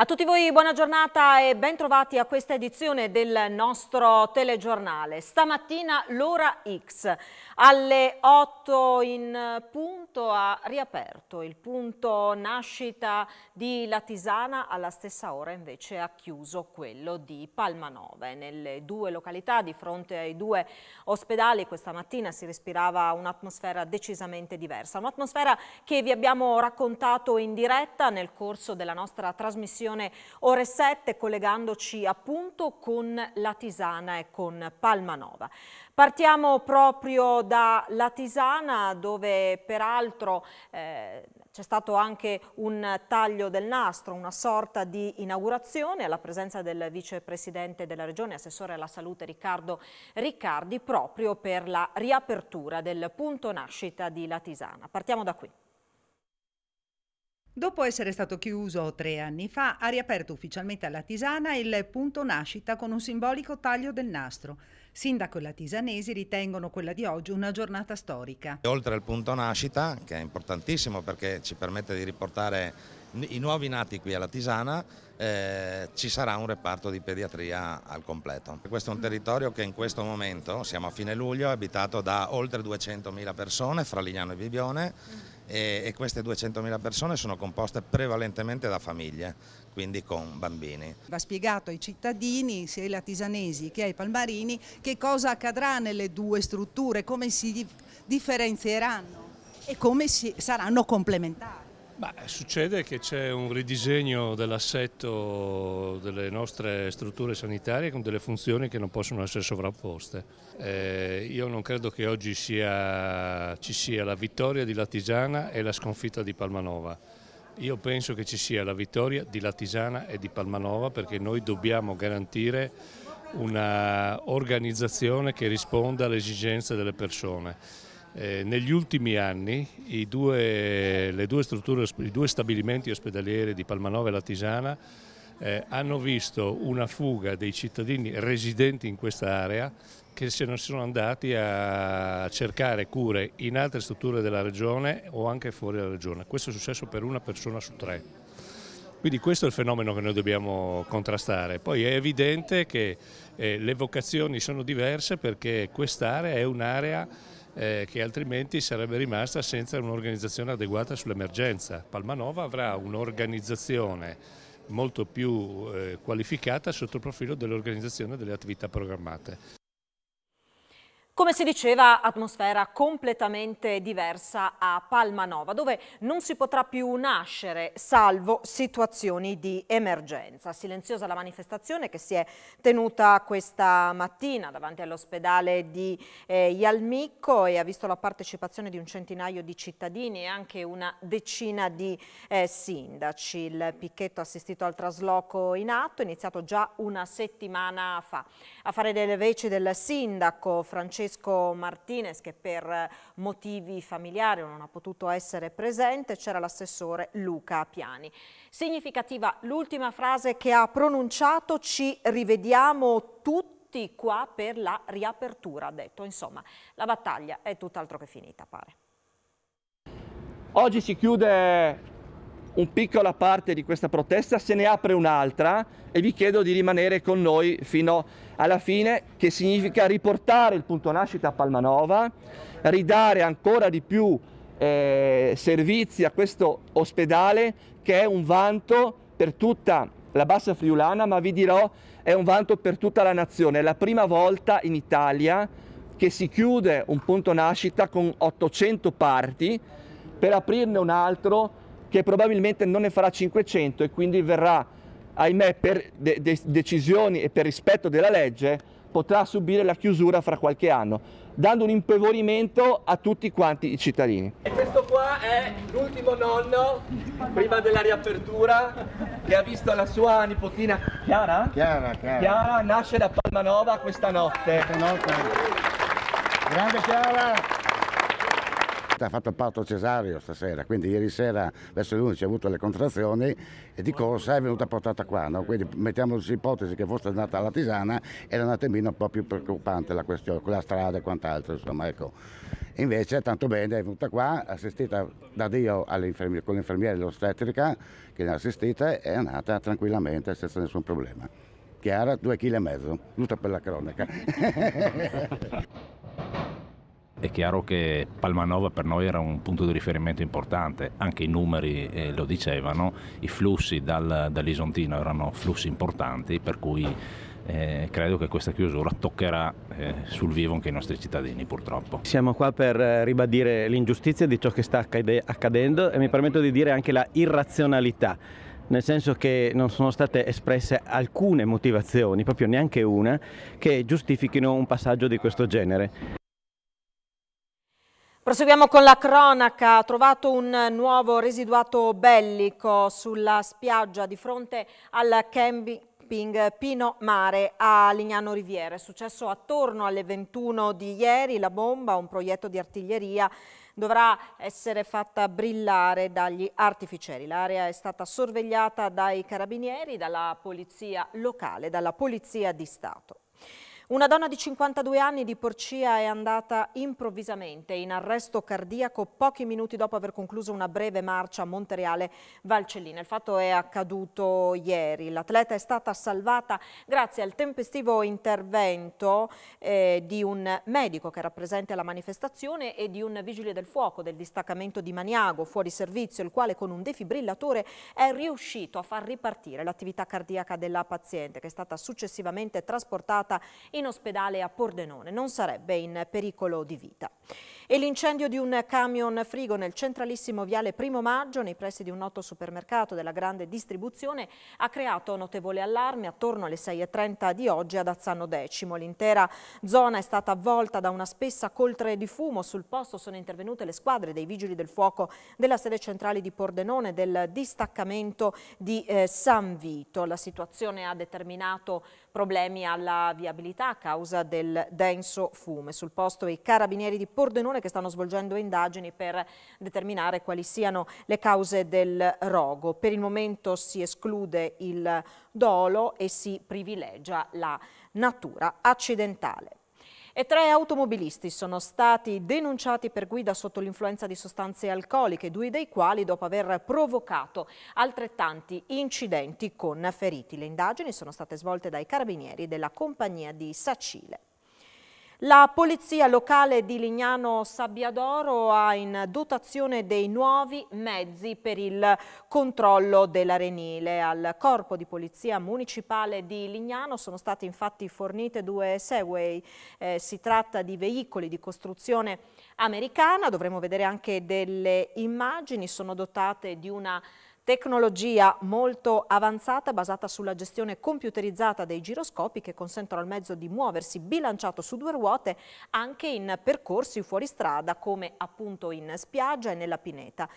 A tutti voi buona giornata e bentrovati a questa edizione del nostro telegiornale. Stamattina l'ora X alle 8 in punto ha riaperto il punto nascita di La Tisana, alla stessa ora invece ha chiuso quello di Palmanove. Nelle due località di fronte ai due ospedali questa mattina si respirava un'atmosfera decisamente diversa, un'atmosfera che vi abbiamo raccontato in diretta nel corso della nostra trasmissione edizione ore 7 collegandoci appunto con la Tisana e con Palmanova. Partiamo proprio da la Tisana dove peraltro eh, c'è stato anche un taglio del nastro, una sorta di inaugurazione alla presenza del vicepresidente della regione, assessore alla salute Riccardo Riccardi, proprio per la riapertura del punto nascita di La Tisana. Partiamo da qui. Dopo essere stato chiuso tre anni fa, ha riaperto ufficialmente alla Tisana il punto nascita con un simbolico taglio del nastro. Sindaco e latisanesi ritengono quella di oggi una giornata storica. Oltre al punto nascita, che è importantissimo perché ci permette di riportare i nuovi nati qui alla Tisana, eh, ci sarà un reparto di pediatria al completo. Questo è un mm. territorio che in questo momento, siamo a fine luglio, è abitato da oltre 200.000 persone fra Lignano e Bibione mm e, e queste 200.000 persone sono composte prevalentemente da famiglie, quindi con bambini. Va spiegato ai cittadini, sia ai latisanesi che ai palmarini, che cosa accadrà nelle due strutture, come si differenzieranno e come si, saranno complementari. Beh, succede che c'è un ridisegno dell'assetto delle nostre strutture sanitarie con delle funzioni che non possono essere sovrapposte. Eh, io non credo che oggi sia, ci sia la vittoria di Latisana e la sconfitta di Palmanova. Io penso che ci sia la vittoria di Latisana e di Palmanova perché noi dobbiamo garantire una organizzazione che risponda alle esigenze delle persone eh, negli ultimi anni due, due i due stabilimenti ospedalieri di Palmanova e La Tisana eh, hanno visto una fuga dei cittadini residenti in questa area che se ne sono andati a cercare cure in altre strutture della regione o anche fuori dalla regione. Questo è successo per una persona su tre. Quindi questo è il fenomeno che noi dobbiamo contrastare. Poi è evidente che eh, le vocazioni sono diverse perché quest'area è un'area eh, che altrimenti sarebbe rimasta senza un'organizzazione adeguata sull'emergenza. Palmanova avrà un'organizzazione molto più eh, qualificata sotto il profilo dell'organizzazione delle attività programmate. Come si diceva, atmosfera completamente diversa a Palmanova, dove non si potrà più nascere, salvo situazioni di emergenza. Silenziosa la manifestazione che si è tenuta questa mattina davanti all'ospedale di eh, Ialmicco e ha visto la partecipazione di un centinaio di cittadini e anche una decina di eh, sindaci. Il picchetto ha assistito al trasloco in atto, iniziato già una settimana fa. A fare delle veci del sindaco Francesco Francesco Martinez che per motivi familiari non ha potuto essere presente, c'era l'assessore Luca Piani. Significativa l'ultima frase che ha pronunciato, ci rivediamo tutti tutti qua per la riapertura, ha detto. Insomma, la battaglia è tutt'altro che finita, pare. Oggi si chiude un piccola parte di questa protesta, se ne apre un'altra e vi chiedo di rimanere con noi fino alla fine, che significa riportare il punto nascita a Palmanova, ridare ancora di più eh, servizi a questo ospedale che è un vanto per tutta la bassa friulana, ma vi dirò è un vanto per tutta la nazione. È la prima volta in Italia che si chiude un punto nascita con 800 parti per aprirne un altro che probabilmente non ne farà 500 e quindi verrà, ahimè, per de- de- decisioni e per rispetto della legge, potrà subire la chiusura fra qualche anno, dando un impoverimento a tutti quanti i cittadini. E questo qua è l'ultimo nonno, prima della riapertura, che ha visto la sua nipotina Chiara? Chiara, Chiara. Chiara nasce da Palmanova questa notte. Questa notte. Grande Chiara! ha fatto il parto cesareo stasera, quindi ieri sera verso le 11 ha avuto le contrazioni e di corsa è venuta portata qua, no? quindi mettiamo l'ipotesi che fosse andata alla Tisana era un attimino un po' più preoccupante la questione, con la strada e quant'altro, insomma, ecco. Invece tanto bene è venuta qua, assistita da Dio con l'infermiera dell'ostetrica che l'ha assistita e è andata tranquillamente senza nessun problema. Chiara, due chili e mezzo, tutta per la cronaca. È chiaro che Palmanova per noi era un punto di riferimento importante, anche i numeri eh, lo dicevano, i flussi dal, dall'Isontino erano flussi importanti, per cui eh, credo che questa chiusura toccherà eh, sul vivo anche i nostri cittadini purtroppo. Siamo qua per eh, ribadire l'ingiustizia di ciò che sta accade- accadendo e mi permetto di dire anche la irrazionalità nel senso che non sono state espresse alcune motivazioni, proprio neanche una, che giustifichino un passaggio di questo genere. Proseguiamo con la cronaca, trovato un nuovo residuato bellico sulla spiaggia di fronte al camping Pino Mare a Lignano Riviere. È successo attorno alle 21 di ieri la bomba, un proietto di artiglieria dovrà essere fatta brillare dagli artificieri. L'area è stata sorvegliata dai carabinieri, dalla polizia locale, dalla polizia di Stato. Una donna di 52 anni di Porcia è andata improvvisamente in arresto cardiaco pochi minuti dopo aver concluso una breve marcia a Montereale Valcellina. Il fatto è accaduto ieri. L'atleta è stata salvata grazie al tempestivo intervento eh, di un medico che era presente alla manifestazione e di un vigile del fuoco del distaccamento di Maniago fuori servizio, il quale con un defibrillatore è riuscito a far ripartire l'attività cardiaca della paziente che è stata successivamente trasportata in in ospedale a Pordenone. Non sarebbe in pericolo di vita. E l'incendio di un camion frigo nel centralissimo viale Primo Maggio, nei pressi di un noto supermercato della grande distribuzione, ha creato notevole allarme attorno alle 6.30 di oggi ad Azzano Decimo. L'intera zona è stata avvolta da una spessa coltre di fumo. Sul posto sono intervenute le squadre dei vigili del fuoco della sede centrale di Pordenone del distaccamento di eh, San Vito. La situazione ha determinato problemi alla viabilità a causa del denso fumo. Sul posto i carabinieri di Pordenone persone che stanno svolgendo indagini per determinare quali siano le cause del rogo. Per il momento si esclude il dolo e si privilegia la natura accidentale e tre automobilisti sono stati denunciati per guida sotto l'influenza di sostanze alcoliche, due dei quali dopo aver provocato altrettanti incidenti con feriti. Le indagini sono state svolte dai carabinieri della compagnia di Sacile. La polizia locale di Lignano Sabbiadoro ha in dotazione dei nuovi mezzi per il controllo dell'arenile. Al corpo di polizia municipale di Lignano sono state infatti fornite due Segway. Eh, si tratta di veicoli di costruzione americana, dovremo vedere anche delle immagini, sono dotate di una Tecnologia molto avanzata basata sulla gestione computerizzata dei giroscopi che consentono al mezzo di muoversi bilanciato su due ruote anche in percorsi fuori strada come appunto in spiaggia e nella pineta.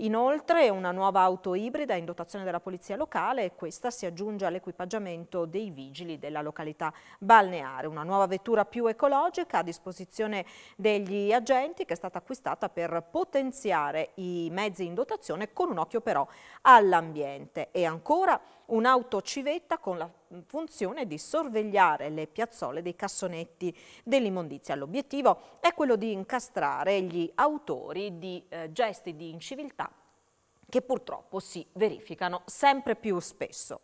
Inoltre una nuova auto ibrida in dotazione della polizia locale e questa si aggiunge all'equipaggiamento dei vigili della località balneare. Una nuova vettura più ecologica a disposizione degli agenti che è stata acquistata per potenziare i mezzi in dotazione con un occhio però all'ambiente. E ancora un'autocivetta con la funzione di sorvegliare le piazzole dei cassonetti dell'immondizia. L'obiettivo è quello di incastrare gli autori di eh, gesti di inciviltà che purtroppo si verificano sempre più spesso.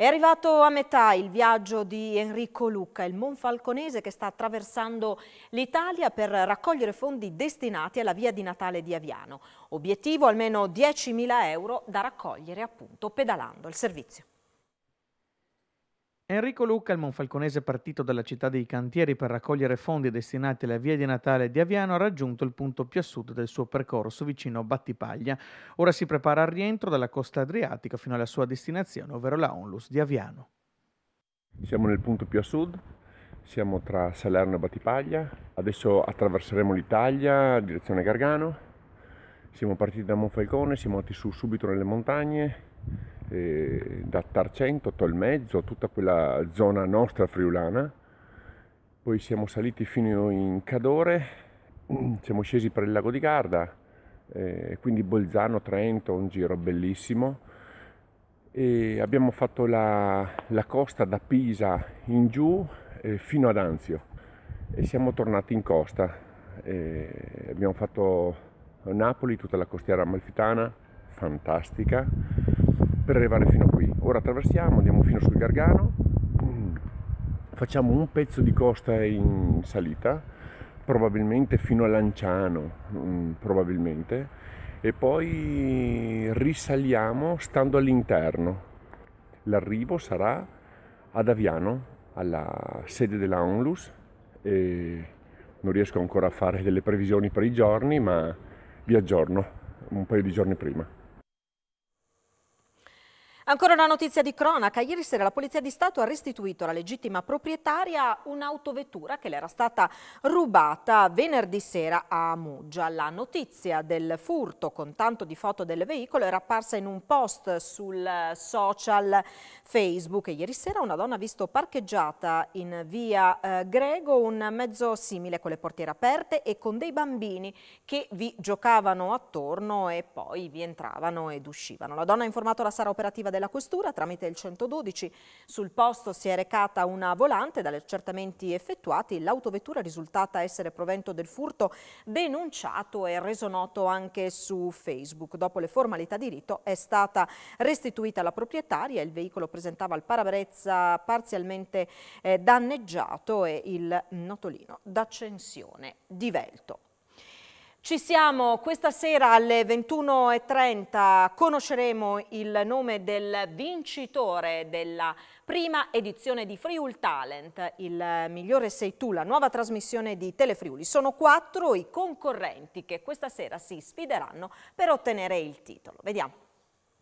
È arrivato a metà il viaggio di Enrico Lucca, il Monfalconese che sta attraversando l'Italia per raccogliere fondi destinati alla via di Natale di Aviano. Obiettivo almeno 10.000 euro da raccogliere appunto pedalando il servizio. Enrico Lucca, il monfalconese partito dalla città dei cantieri per raccogliere fondi destinati alla via di Natale di Aviano, ha raggiunto il punto più a sud del suo percorso vicino a Battipaglia. Ora si prepara al rientro dalla costa adriatica fino alla sua destinazione, ovvero la Onlus di Aviano. Siamo nel punto più a sud, siamo tra Salerno e Battipaglia, adesso attraverseremo l'Italia direzione Gargano. Siamo partiti da Monfalcone, siamo andati su subito nelle montagne, eh, da Tarcento, Tolmezzo, tutta quella zona nostra friulana. Poi siamo saliti fino in Cadore, siamo scesi per il lago di Garda, eh, quindi Bolzano, Trento, un giro bellissimo. E abbiamo fatto la, la costa da Pisa in giù eh, fino ad Anzio e siamo tornati in costa. abbiamo fatto Napoli, tutta la costiera amalfitana, fantastica per arrivare fino a qui. Ora attraversiamo, andiamo fino sul Gargano, facciamo un pezzo di costa in salita, probabilmente fino a Lanciano, mm, probabilmente, e poi risaliamo stando all'interno. L'arrivo sarà ad Aviano, alla sede della dell'Aunlus, e non riesco ancora a fare delle previsioni per i giorni, ma vi aggiorno un paio di giorni prima. Ancora una notizia di cronaca. Ieri sera la Polizia di Stato ha restituito alla legittima proprietaria un'autovettura che le era stata rubata venerdì sera a Muggia. La notizia del furto con tanto di foto del veicolo era apparsa in un post sul social Facebook. Ieri sera una donna ha visto parcheggiata in via eh, Grego un mezzo simile con le portiere aperte e con dei bambini che vi giocavano attorno e poi vi entravano ed uscivano. La donna ha informato la Sara operativa del della Questura tramite il 112. Sul posto si è recata una volante, dagli accertamenti effettuati l'autovettura risultata essere provento del furto denunciato e reso noto anche su Facebook. Dopo le formalità di rito è stata restituita alla proprietaria, il veicolo presentava il parabrezza parzialmente eh, danneggiato e il notolino d'accensione divelto. Ci siamo, questa sera alle 21.30 conosceremo il nome del vincitore della prima edizione di Friul Talent, il migliore sei tu, la nuova trasmissione di Telefriuli. Sono quattro i concorrenti che questa sera si sfideranno per ottenere il titolo. Vediamo.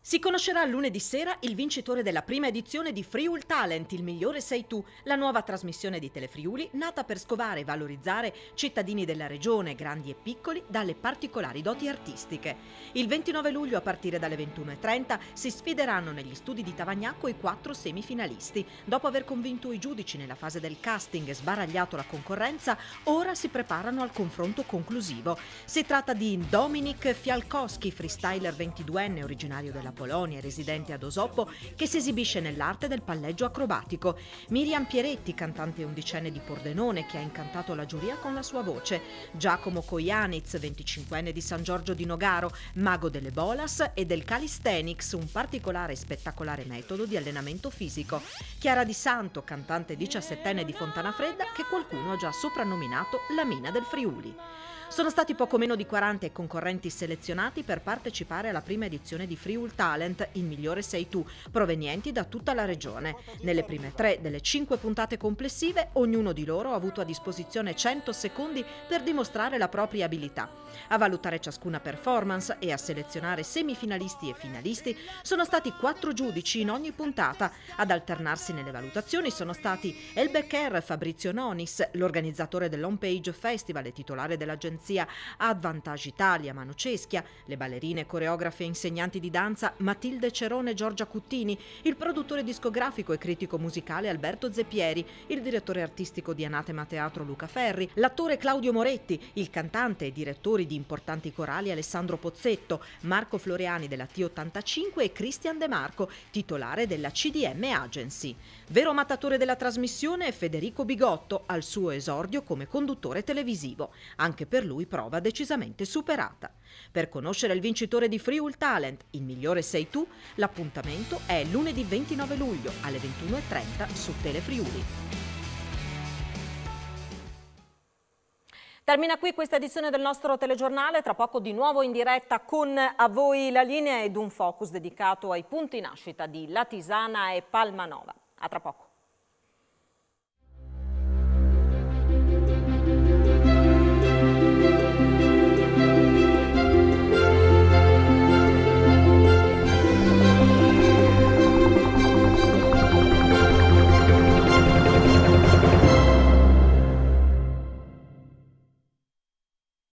Si conoscerà lunedì sera il vincitore della prima edizione di Friul Talent, il migliore sei tu, la nuova trasmissione di Telefriuli nata per scovare e valorizzare cittadini della regione, grandi e piccoli, dalle particolari doti artistiche. Il 29 luglio a partire dalle 21.30 si sfideranno negli studi di Tavagnacco i quattro semifinalisti. Dopo aver convinto i giudici nella fase del casting e sbaragliato la concorrenza, ora si preparano al confronto conclusivo. Si tratta di Dominic Fialkowski, freestyler 22enne originario della Polonia residente ad Osoppo che si esibisce nell'arte del palleggio acrobatico. Miriam Pieretti, cantante undicenne di Pordenone che ha incantato la giuria con la sua voce. Giacomo Coianiz, 25enne di San Giorgio di Nogaro, mago delle bolas e del calisthenics, un particolare e spettacolare metodo di allenamento fisico. Chiara Di Santo, cantante 17enne di Fontana Fredda che qualcuno ha già soprannominato la mina del Friuli. Sono stati poco meno di 40 i concorrenti selezionati per partecipare alla prima edizione di Friul Talent, il migliore sei tu, provenienti da tutta la regione. Nelle prime tre delle cinque puntate complessive, ognuno di loro ha avuto a disposizione 100 secondi per dimostrare la propria abilità. A valutare ciascuna performance e a selezionare semifinalisti e finalisti sono stati quattro giudici in ogni puntata. Ad alternarsi nelle valutazioni sono stati Elbecker Fabrizio Nonis, l'organizzatore dell'Homepage Festival e titolare dell'agenzia Scanzia, Advantage Italia, Manu Ceschia, le ballerine, coreografe e insegnanti di danza Matilde Cerone e Giorgia Cuttini, il produttore discografico e critico musicale Alberto Zeppieri, il direttore artistico di Anatema Teatro Luca Ferri, l'attore Claudio Moretti, il cantante e direttore di importanti corali Alessandro Pozzetto, Marco Floriani della T85 e Cristian De Marco, titolare della CDM Agency. Vero matatore della trasmissione è Federico Bigotto, al suo esordio come conduttore televisivo. Anche per lui prova decisamente superata. Per conoscere il vincitore di Friul Talent, il migliore sei tu, l'appuntamento è lunedì 29 luglio alle 21.30 su Telefriuli. Termina qui questa edizione del nostro telegiornale, tra poco di nuovo in diretta con a voi la linea ed un focus dedicato ai punti nascita di Latisana e Palmanova. A tra poco.